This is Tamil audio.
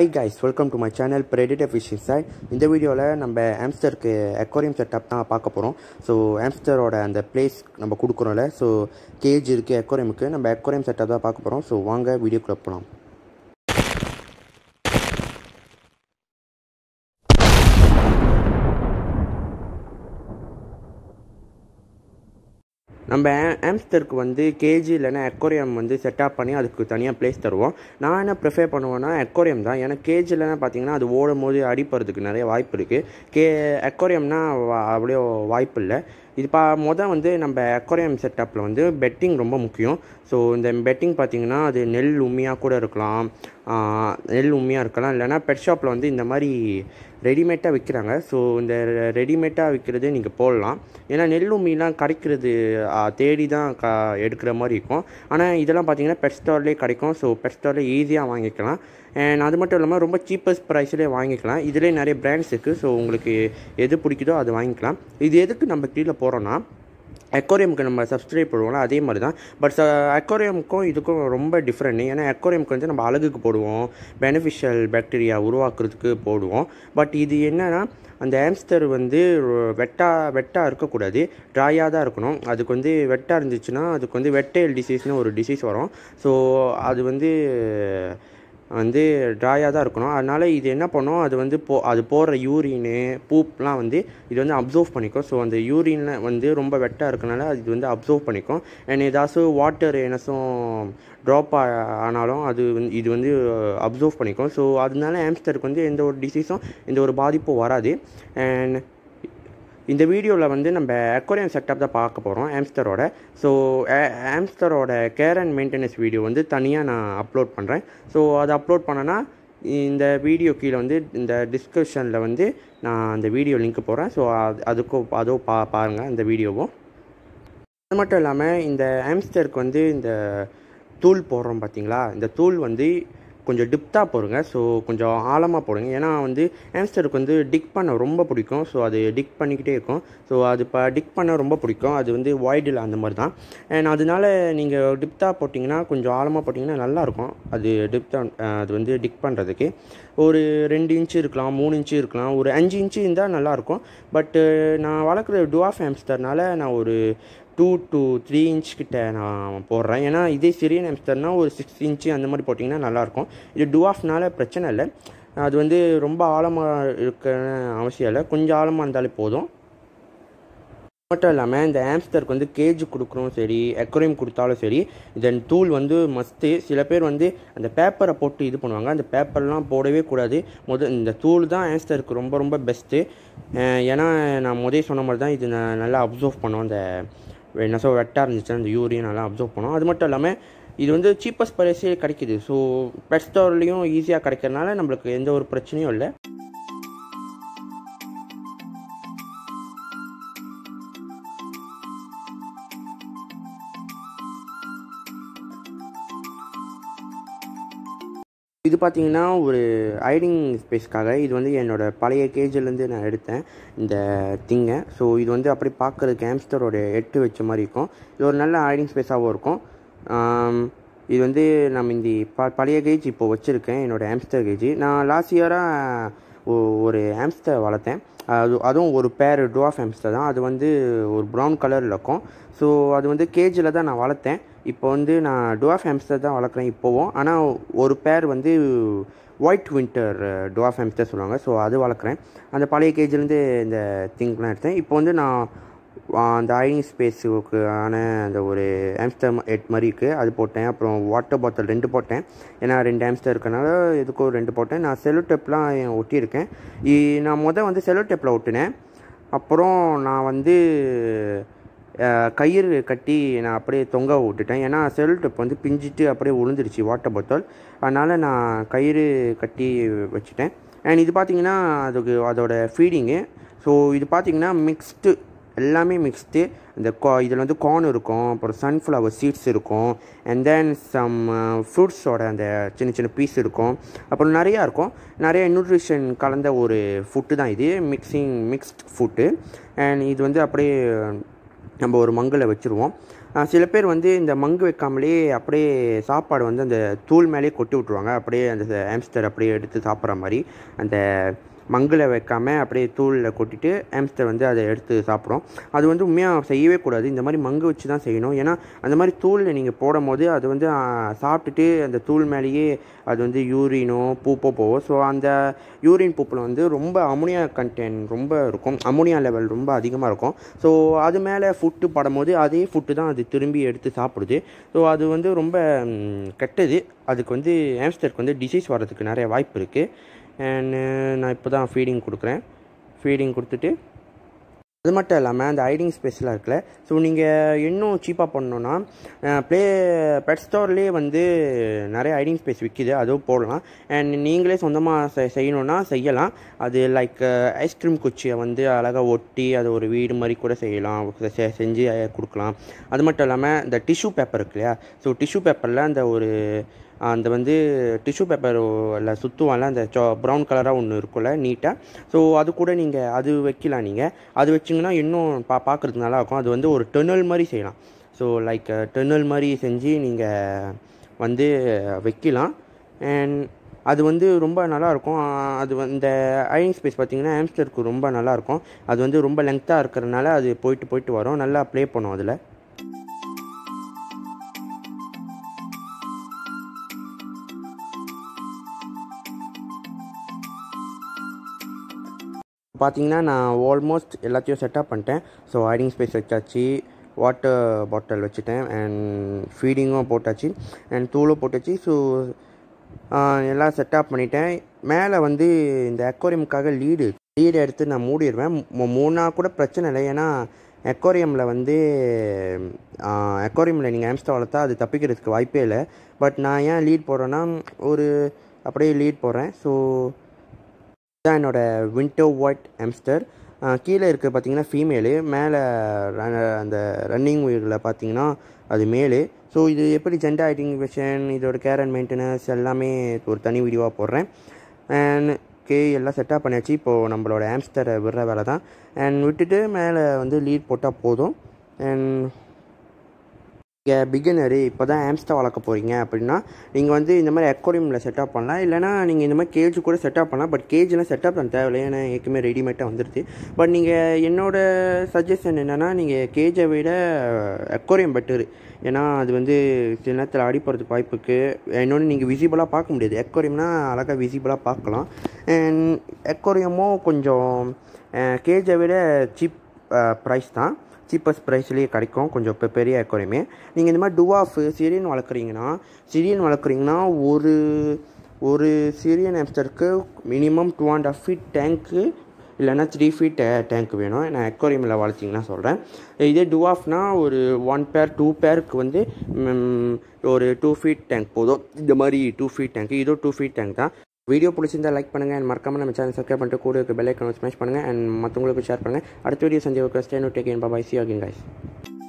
high guys welcome to my channel பிரெடிட் ஃபிஷிங் சார் இந்த வீடியோவில் நம்ம ஆம்ஸ்டருக்கு அக்வாரியம் செட்டப் தான் பார்க்க போகிறோம் ஸோ ஆம்ஸ்டரோட அந்த பிளேஸ் நம்ம கொடுக்குறோம்ல ஸோ கேஜ் இருக்குது அக்வாரியமுக்கு நம்ம அக்வாரியம் செட்டப் தான் பார்க்க போகிறோம் ஸோ வாங்க வீடியோக்குள்ளே போகலாம் நம்ம ஆம்ஸ்டருக்கு வந்து கேஜி இல்லைனா அக்வாரியம் வந்து செட்டப் பண்ணி அதுக்கு தனியாக பிளேஸ் தருவோம் நான் என்ன ப்ரிஃபர் பண்ணுவேன்னா அக்வாரியம் தான் ஏன்னா கேஜிலனா பார்த்தீங்கன்னா அது ஓடும் போது அடிப்படுறதுக்கு நிறைய வாய்ப்பு இருக்குது கே அக்வாரியம்னா அப்படியே வாய்ப்பு இல்லை இது பா மொதல் வந்து நம்ம அக்வாரியம் செட்டப்பில் வந்து பெட்டிங் ரொம்ப முக்கியம் ஸோ இந்த பெட்டிங் பார்த்திங்கன்னா அது நெல் உண்மையாக கூட இருக்கலாம் நெல் உண்மையாக இருக்கலாம் இல்லைனா பெட் ஷாப்பில் வந்து இந்த மாதிரி ரெடிமேட்டாக விற்கிறாங்க ஸோ இந்த ரெடிமேட்டாக விற்கிறது நீங்கள் போடலாம் ஏன்னா நெல்லும் மீன்லாம் கிடைக்கிறது தேடி தான் க எடுக்கிற மாதிரி இருக்கும் ஆனால் இதெல்லாம் பார்த்தீங்கன்னா பெட் ஸ்டார்லேயே கிடைக்கும் ஸோ பெட் ஸ்டார்லேயே ஈஸியாக வாங்கிக்கலாம் அண்ட் அது மட்டும் இல்லாமல் ரொம்ப சீப்பஸ்ட் ப்ரைஸ்லேயே வாங்கிக்கலாம் இதிலே நிறைய பிராண்ட்ஸ் இருக்குது ஸோ உங்களுக்கு எது பிடிக்குதோ அது வாங்கிக்கலாம் இது எதுக்கு நம்ம கீழே போகிறோன்னா அக்வாரியமுக்கு நம்ம சப்ஸ்கிரைப் போடுவோம்னா அதே மாதிரி தான் பட் அக்வாரியமுக்கும் uh, இதுக்கும் ரொம்ப டிஃப்ரெண்ட் ஏன்னா அக்வாரியமுக்கு வந்து நம்ம அழகுக்கு போடுவோம் பெனிஃபிஷியல் பேக்டீரியா உருவாக்குறதுக்கு போடுவோம் பட் இது என்னென்னா அந்த ஆம்ஸ்டர் வந்து வெட்டா வெட்டாக இருக்கக்கூடாது ட்ராயாக தான் இருக்கணும் அதுக்கு வந்து வெட்டாக இருந்துச்சுன்னா அதுக்கு வந்து வெட்டையல் டிசீஸ்னு ஒரு டிசீஸ் வரும் ஸோ அது வந்து வந்து ட்ராயாக தான் இருக்கணும் அதனால் இது என்ன பண்ணும் அது வந்து போ அது போடுற யூரின்னு பூப்லாம் வந்து இது வந்து அப்சர்வ் பண்ணிக்கும் ஸோ அந்த யூரினில் வந்து ரொம்ப வெட்டாக இருக்கனால அது வந்து அப்சர்வ் பண்ணிக்கும் அண்ட் ஏதாச்சும் வாட்டர் என்னசும் ட்ராப் ஆனாலும் அது வந்து இது வந்து அப்சர்வ் பண்ணிக்கும் ஸோ அதனால ஆம்ஸ்டருக்கு வந்து எந்த ஒரு டிசீஸும் எந்த ஒரு பாதிப்பும் வராது அண்ட் இந்த வீடியோவில் வந்து நம்ம அக்வரியம் செட்டப் தான் பார்க்க போகிறோம் ஆம்ஸ்டரோட ஸோ ஆம்ஸ்டரோட கேர் அண்ட் மெயின்டெனன்ஸ் வீடியோ வந்து தனியாக நான் அப்லோட் பண்ணுறேன் ஸோ அதை அப்லோட் பண்ணேன்னா இந்த வீடியோ கீழே வந்து இந்த டிஸ்கிரிப்ஷனில் வந்து நான் அந்த வீடியோ லிங்க் போகிறேன் ஸோ அது அதுக்கும் அதுவும் பா பாருங்கள் அந்த வீடியோவும் அது மட்டும் இல்லாமல் இந்த ஆம்ஸ்டருக்கு வந்து இந்த தூள் போடுறோம் பார்த்தீங்களா இந்த தூள் வந்து கொஞ்சம் டிப்தாக போடுங்க ஸோ கொஞ்சம் ஆழமாக போடுங்க ஏன்னா வந்து ஹேம்ஸ்டருக்கு வந்து டிக் பண்ண ரொம்ப பிடிக்கும் ஸோ அது டிக் பண்ணிக்கிட்டே இருக்கும் ஸோ அது இப்போ டிக் பண்ண ரொம்ப பிடிக்கும் அது வந்து வாய்டில் அந்த மாதிரி தான் அண்ட் அதனால நீங்கள் டிப்தாக போட்டிங்கன்னா கொஞ்சம் ஆழமாக போட்டிங்கன்னா நல்லாயிருக்கும் அது டிப்தா அது வந்து டிக் பண்ணுறதுக்கு ஒரு ரெண்டு இன்ச்சு இருக்கலாம் மூணு இன்ச்சு இருக்கலாம் ஒரு அஞ்சு இன்ச்சு இருந்தால் நல்லாயிருக்கும் பட்டு நான் வளர்க்குற டுவாஃப் ஹேம்ஸ்டர்னால நான் ஒரு டூ டு த்ரீ இன்ச் கிட்டே நான் போடுறேன் ஏன்னா இதே சிறிய ஹாம்ஸ்டர்னால் ஒரு சிக்ஸ் இன்ச்சு அந்த மாதிரி போட்டிங்கன்னா நல்லாயிருக்கும் இது டூ ஆஃப்னால பிரச்சனை இல்லை அது வந்து ரொம்ப ஆழமாக இருக்க அவசியம் இல்லை கொஞ்சம் ஆழமாக இருந்தாலே போதும் மட்டும் இல்லாமல் இந்த ஆம்ஸ்டருக்கு வந்து கேஜ் கொடுக்குறோம் சரி எக்ரோம் கொடுத்தாலும் சரி இதன் தூள் வந்து மஸ்ட்டு சில பேர் வந்து அந்த பேப்பரை போட்டு இது பண்ணுவாங்க அந்த பேப்பர்லாம் போடவே கூடாது முத இந்த தூள் தான் ஆம்ஸ்டருக்கு ரொம்ப ரொம்ப பெஸ்ட்டு ஏன்னா நான் முதல் சொன்ன மாதிரி தான் இது நான் நல்லா அப்சர்வ் பண்ணோம் அந்த என்ன சோ வெட்டாக இருந்துச்சுன்னா அந்த யூரியன் நல்லா அப்சர்வ் பண்ணோம் அது மட்டும் இல்லாமல் இது வந்து கிடைக்கிது ஸோ ஸ்டோர்லேயும் ஈஸியாக கிடைக்கிறதுனால நம்மளுக்கு எந்த ஒரு பிரச்சனையும் இல்லை இது பார்த்தீங்கன்னா ஒரு ஐடிங் ஸ்பேஸ்க்காக இது வந்து என்னோடய பழைய கேஜிலேருந்து நான் எடுத்தேன் இந்த திங்கை ஸோ இது வந்து அப்படி பார்க்குறது ஹேம்ஸ்டரோட எட்டு வச்ச மாதிரி இருக்கும் இது ஒரு நல்ல ஐடிங் ஸ்பேஸாகவும் இருக்கும் இது வந்து நம்ம இந்த ப பழைய கேஜ் இப்போ வச்சுருக்கேன் என்னோடய ஆம்ஸ்டர் கேஜி நான் லாஸ்ட் இயராக ஒரு ஹேம்ஸ்டர் வளர்த்தேன் அது அதுவும் ஒரு பேர் டுவாஃப் ஆம்ஸ்டர் தான் அது வந்து ஒரு ப்ரௌன் கலரில் இருக்கும் ஸோ அது வந்து கேஜில் தான் நான் வளர்த்தேன் இப்போ வந்து நான் டுவாஃப் ஹேம்ஸ்டர் தான் வளர்க்குறேன் இப்போவும் ஆனால் ஒரு பேர் வந்து ஒயிட் வின்டர் டுவாஃப் ஹேம்ஸ்டர் சொல்லுவாங்க ஸோ அது வளர்க்குறேன் அந்த பழைய கேஜிலேருந்து இந்த திங்க்லாம் எடுத்தேன் இப்போ வந்து நான் அந்த ஐனிங் ஸ்பேஸுக்கான அந்த ஒரு ஆம்ஸ்டர் எட் மாதிரி இருக்குது அது போட்டேன் அப்புறம் வாட்டர் பாட்டில் ரெண்டு போட்டேன் ஏன்னா ரெண்டு ஆம்ஸ்டர் இருக்கனால எதுக்கும் ரெண்டு போட்டேன் நான் செலோ டேப்லாம் ஒட்டியிருக்கேன் நான் மொதல் வந்து செலோ டேப்பில் ஒட்டினேன் அப்புறம் நான் வந்து கயிறு கட்டி நான் அப்படியே தொங்க விட்டுட்டேன் ஏன்னா செல் டப் வந்து பிஞ்சிட்டு அப்படியே விழுந்துருச்சு வாட்டர் பாட்டல் அதனால் நான் கயிறு கட்டி வச்சுட்டேன் அண்ட் இது பார்த்திங்கன்னா அதுக்கு அதோட ஃபீடிங்கு ஸோ இது பார்த்திங்கன்னா மிக்ஸ்டு எல்லாமே மிக்ஸ்டு இந்த கா இதில் வந்து கார்ன் இருக்கும் அப்புறம் சன்ஃப்ளவர் சீட்ஸ் இருக்கும் அண்ட் தென் சம் ஃப்ரூட்ஸோட அந்த சின்ன சின்ன பீஸ் இருக்கும் அப்புறம் நிறையா இருக்கும் நிறைய நியூட்ரிஷன் கலந்த ஒரு ஃபுட்டு தான் இது மிக்சிங் மிக்ஸ்ட் ஃபுட்டு அண்ட் இது வந்து அப்படியே நம்ம ஒரு மங்கில் வச்சுருவோம் சில பேர் வந்து இந்த மங்கு வைக்காமலே அப்படியே சாப்பாடு வந்து அந்த தூள் மேலேயே கொட்டி விட்ருவாங்க அப்படியே அந்த ஹேம்ஸ்டர் அப்படியே எடுத்து சாப்பிட்ற மாதிரி அந்த மங்கில் வைக்காம அப்படியே தூளில் கொட்டிட்டு ஹேம்ஸ்டர் வந்து அதை எடுத்து சாப்பிடும் அது வந்து உண்மையாக செய்யவே கூடாது இந்த மாதிரி மங்கு வச்சு தான் செய்யணும் ஏன்னா அந்த மாதிரி தூளில் நீங்கள் போடும் போது அது வந்து சாப்பிட்டுட்டு அந்த தூள் மேலேயே அது வந்து யூரினோ பூப்போ போவோம் ஸோ அந்த யூரின் பூப்பில் வந்து ரொம்ப அமோனியா கண்டென்ட் ரொம்ப இருக்கும் அமோனியா லெவல் ரொம்ப அதிகமாக இருக்கும் ஸோ அது மேலே ஃபுட்டு படும்போது அதே ஃபுட்டு தான் அது திரும்பி எடுத்து சாப்பிடுது ஸோ அது வந்து ரொம்ப கெட்டது அதுக்கு வந்து ஹேம்ஸ்டருக்கு வந்து டிசீஸ் வர்றதுக்கு நிறைய வாய்ப்பு இருக்குது அண்ட் uh, நான் இப்போ தான் ஃபீடிங் கொடுக்குறேன் ஃபீடிங் கொடுத்துட்டு அது மட்டும் இல்லாமல் அந்த ஐடிங் ஸ்பேஸ்லாம் இருக்குல்ல ஸோ நீங்கள் இன்னும் சீப்பாக பண்ணணுன்னா ப்ளே பெட் ஸ்டோர்லேயே வந்து நிறைய ஐடிங் ஸ்பேஸ் விற்கிது அதுவும் போடலாம் அண்ட் நீங்களே சொந்தமாக செய்யணுன்னா செய்யலாம் அது லைக் ஐஸ்கிரீம் uh, குச்சியை வந்து அழகாக ஒட்டி அது ஒரு வீடு மாதிரி கூட செய்யலாம் செஞ்சு கொடுக்கலாம் அது மட்டும் இல்லாமல் இந்த டிஷ்யூ பேப்பர் இருக்கு இல்லையா ஸோ டிஷ்யூ பேப்பரில் அந்த ஒரு அந்த வந்து டிஷ்யூ பேப்பர் இல்லை சுற்றுவான்ல அந்த சோ ப்ரௌன் கலராக ஒன்று இருக்கும்ல நீட்டாக ஸோ அது கூட நீங்கள் அது வைக்கலாம் நீங்கள் அது வச்சிங்கன்னா இன்னும் பா பார்க்குறதுக்கு நல்லாயிருக்கும் அது வந்து ஒரு டெர்னல் மாதிரி செய்யலாம் ஸோ லைக் டெர்னல் மாதிரி செஞ்சு நீங்கள் வந்து வைக்கலாம் அண்ட் அது வந்து ரொம்ப நல்லாயிருக்கும் அது இந்த ஐயன் ஸ்பேஸ் பார்த்திங்கன்னா ஆம்ஸ்டருக்கு ரொம்ப நல்லாயிருக்கும் அது வந்து ரொம்ப லென்த்தாக இருக்கிறனால அது போயிட்டு போயிட்டு வரும் நல்லா ப்ளே பண்ணும் அதில் பார்த்தீங்கன்னா நான் ஆல்மோஸ்ட் எல்லாத்தையும் செட்டப் பண்ணிட்டேன் ஸோ ஹைடிங் ஸ்பேஸ் வச்சாச்சு வாட்டர் பாட்டில் வச்சுட்டேன் அண்ட் ஃபீடிங்கும் போட்டாச்சு அண்ட் தூளும் போட்டாச்சு ஸோ எல்லாம் செட்டப் பண்ணிட்டேன் மேலே வந்து இந்த அக்வாரியமுக்காக லீடு லீடு எடுத்து நான் மூடிடுவேன் மூணா கூட பிரச்சனை இல்லை ஏன்னா அக்வாரியமில் வந்து அக்வாரியமில் நீங்கள் ஆம்ஸ்டா வளர்த்தா அது தப்பிக்கிறதுக்கு வாய்ப்பே இல்லை பட் நான் ஏன் லீட் போடுறேன்னா ஒரு அப்படியே லீட் போடுறேன் ஸோ என்னோட என்னோடய விண்டோ ஒயிட் ஆம்ஸ்டர் கீழே இருக்க பார்த்தீங்கன்னா ஃபீமேலு மேலே அந்த ரன்னிங் உயிரில் பார்த்தீங்கன்னா அது மேலு ஸோ இது எப்படி ஜெண்டர் ஐடென்டிஃபிகேஷன் இதோட கேர் அண்ட் மெயின்டெனன்ஸ் எல்லாமே ஒரு தனி வீடியோவாக போடுறேன் அண்ட் கே எல்லாம் செட்டப் பண்ணியாச்சு இப்போது நம்மளோட ஆம்ஸ்டரை விடுற வேலை தான் அண்ட் விட்டுட்டு மேலே வந்து லீட் போட்டால் போதும் அண்ட் நீங்கள் பிகினரு இப்போ தான் ஆம்ஸ்டா வளர்க்க போகிறீங்க அப்படின்னா நீங்கள் வந்து இந்த மாதிரி அக்வாரியமில் செட்டப் பண்ணலாம் இல்லைனா நீங்கள் இந்த மாதிரி கேஜ் கூட செட்டப் பண்ணலாம் பட் கேஜ்லாம் செட்டப் பண்ண தேவையில்லை ஏன்னா ஏற்கனவே ரெடிமேட்டாக வந்துடுது பட் நீங்கள் என்னோடய சஜஷன் என்னென்னா நீங்கள் கேஜை விட அக்வாரியம் பெட்டரு ஏன்னா அது வந்து சில நேரத்தில் அடிப்படுறது வாய்ப்பு இன்னொன்று நீங்கள் விசிபிளாக பார்க்க முடியாது அக்வாரியம்னா அழகாக விசிபிளாக பார்க்கலாம் அண்ட் அக்வாரியமும் கொஞ்சம் கேஜை விட சீப் ப்ரைஸ் தான் சீப்பஸ்ட் ப்ரைஸ்லேயே கிடைக்கும் கொஞ்சம் இப்போ பெரிய அக்கோரியமே நீங்கள் இந்த மாதிரி டுவாஃபு சிரியன் வளர்க்குறீங்கன்னா சிரியன் வளர்க்குறீங்கன்னா ஒரு ஒரு சிரியன் ஹேம்ஸ்டருக்கு minimum two and half feet டேங்க்கு இல்லைனா த்ரீ ஃபீட் டேங்க் வேணும் நான் அக்வாரியமில் வளர்த்திங்கன்னா சொல்கிறேன் இதே டுவாஃப்னா ஒரு ஒன் பேர் டூ பேருக்கு வந்து ஒரு டூ ஃபீட் டேங்க் போதும் இந்த மாதிரி டூ ஃபீட் டேங்க் இதோ டூ ஃபீட் டேங்க் தான் வீடியோ பிடிச்சிருந்தா லைக் பண்ணுங்கள் அண்ட் மறக்காமல் நம்ம சேனல் சப்ஸ்கிரைப் பண்ணிட்டு கூட இருக்க பெல் ஐக்கனை ஸ்மாஷ் பண்ணுங்கள் அண்ட் மற்றவங்களுக்கு ஷேர் பண்ணுங்கள் அடுத்த வீடியோ சந்திப்பு stay tuned take bye see again guys